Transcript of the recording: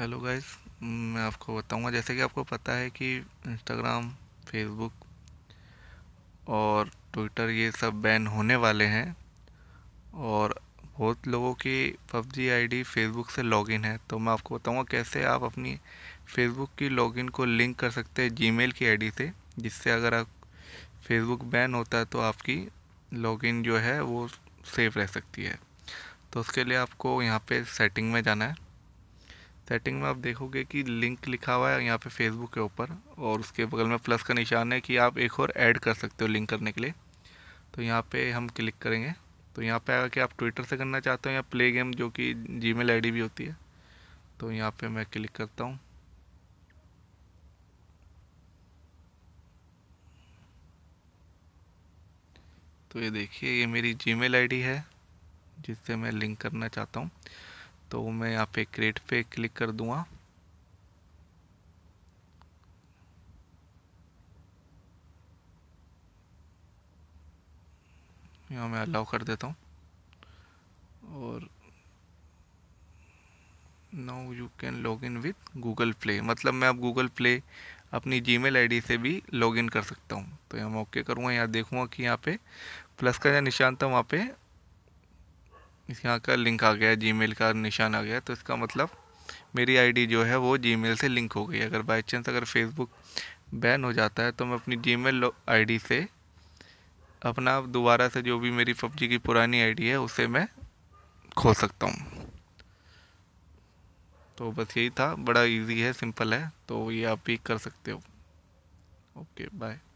hello guys मैं आपको बताऊंगा जैसे कि आपको पता है कि इंस्टाग्राम फेसबुक और ट्विटर ये सब बैन होने वाले हैं और बहुत लोगों की पबजी आईडी फेसबुक से लॉगिन है तो मैं आपको बताऊंगा कैसे आप अपनी फेसबुक की लॉगिन को लिंक कर सकते हैं जीमेल की आईडी से जिससे अगर आप फेसबुक बैन होता है तो आपकी लॉगिन जो है वो सेफ़ रह सकती है तो उसके लिए आपको यहाँ पे सेटिंग में जाना है सेटिंग में आप देखोगे कि लिंक लिखा हुआ है यहाँ पे फेसबुक के ऊपर और उसके बगल में प्लस का निशान है कि आप एक और ऐड कर सकते हो लिंक करने के लिए तो यहाँ पे हम क्लिक करेंगे तो यहाँ पे आएगा कि आप ट्विटर से करना चाहते हो या प्ले गेम जो कि जी मेल भी होती है तो यहाँ पर मैं क्लिक करता हूँ तो ये देखिए ये मेरी जी मेल है जिससे मैं लिंक करना चाहता हूँ तो मैं यहाँ पे क्रिएट पे क्लिक कर दूंगा यहाँ मैं अलाउ कर देता हूँ और now you can log in with Google Play मतलब मैं अब गूगल प्ले अपनी जी मेल से भी लॉग इन कर सकता हूँ तो यहाँ मैं ओके करूँगा यहाँ देखूँगा कि यहाँ पे प्लस का जो निशान था वहाँ पे यहाँ का लिंक आ गया मेल का निशान आ गया तो इसका मतलब मेरी आईडी जो है वो जीमेल से लिंक हो गई अगर बाई चांस अगर फेसबुक बैन हो जाता है तो मैं अपनी जीमेल आईडी से अपना दोबारा से जो भी मेरी पबजी की पुरानी आईडी है उसे मैं खोल सकता हूँ तो बस यही था बड़ा इजी है सिंपल है तो ये आप भी कर सकते हो ओके बाय